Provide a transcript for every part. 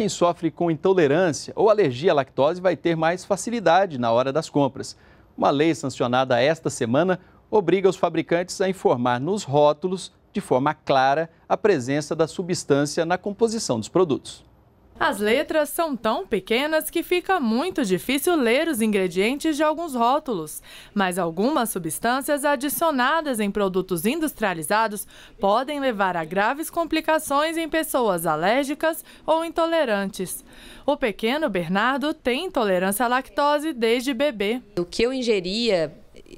Quem sofre com intolerância ou alergia à lactose vai ter mais facilidade na hora das compras. Uma lei sancionada esta semana obriga os fabricantes a informar nos rótulos, de forma clara, a presença da substância na composição dos produtos. As letras são tão pequenas que fica muito difícil ler os ingredientes de alguns rótulos, mas algumas substâncias adicionadas em produtos industrializados podem levar a graves complicações em pessoas alérgicas ou intolerantes. O pequeno Bernardo tem intolerância à lactose desde bebê. O que eu ingeria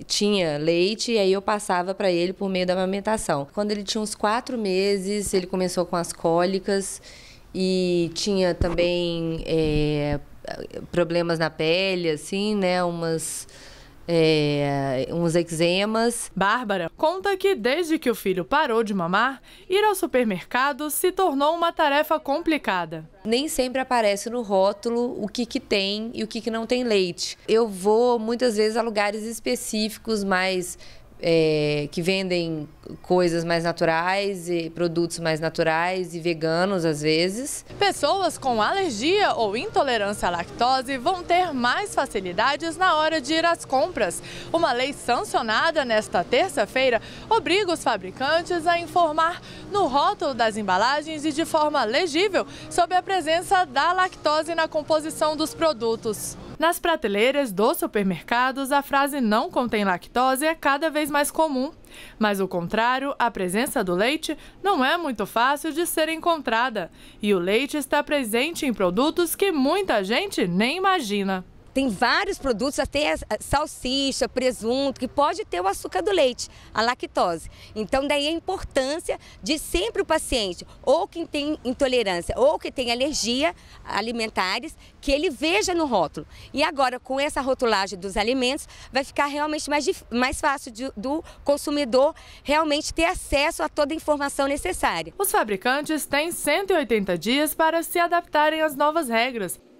tinha leite e aí eu passava para ele por meio da amamentação. Quando ele tinha uns quatro meses, ele começou com as cólicas e tinha também é, problemas na pele, assim, né? Umas. É, uns eczemas. Bárbara conta que desde que o filho parou de mamar, ir ao supermercado se tornou uma tarefa complicada. Nem sempre aparece no rótulo o que, que tem e o que, que não tem leite. Eu vou muitas vezes a lugares específicos mais é, que vendem coisas mais naturais e produtos mais naturais e veganos às vezes. Pessoas com alergia ou intolerância à lactose vão ter mais facilidades na hora de ir às compras. Uma lei sancionada nesta terça-feira obriga os fabricantes a informar no rótulo das embalagens e de forma legível sobre a presença da lactose na composição dos produtos. Nas prateleiras dos supermercados, a frase não contém lactose é cada vez mais comum, mas o contrário, a presença do leite, não é muito fácil de ser encontrada. E o leite está presente em produtos que muita gente nem imagina. Tem vários produtos, até salsicha, presunto, que pode ter o açúcar do leite, a lactose. Então, daí a importância de sempre o paciente, ou quem tem intolerância, ou que tem alergia alimentares, que ele veja no rótulo. E agora, com essa rotulagem dos alimentos, vai ficar realmente mais, mais fácil de, do consumidor realmente ter acesso a toda a informação necessária. Os fabricantes têm 180 dias para se adaptarem às novas regras